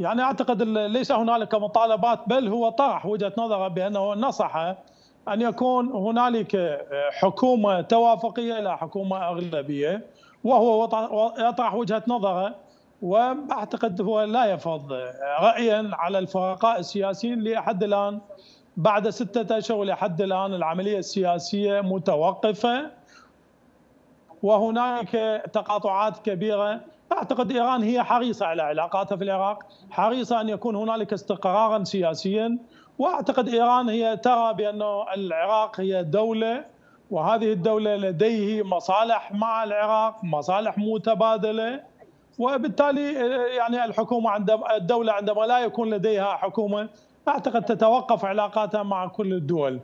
يعني اعتقد ليس هنالك مطالبات بل هو طرح وجهه نظره بانه نصح ان يكون هنالك حكومه توافقيه الى حكومه اغلبيه وهو يطرح وجهه نظره واعتقد هو لا يفرض رايا على الفرقاء السياسيين لحد الان بعد ستة أشهر لحد الآن العملية السياسية متوقفة وهناك تقاطعات كبيرة اعتقد ايران هي حريصه على علاقاتها في العراق، حريصه ان يكون هنالك استقرارا سياسيا، واعتقد ايران هي ترى بأن العراق هي دوله وهذه الدوله لديه مصالح مع العراق، مصالح متبادله وبالتالي يعني الحكومه عندما الدوله عندما لا يكون لديها حكومه اعتقد تتوقف علاقاتها مع كل الدول،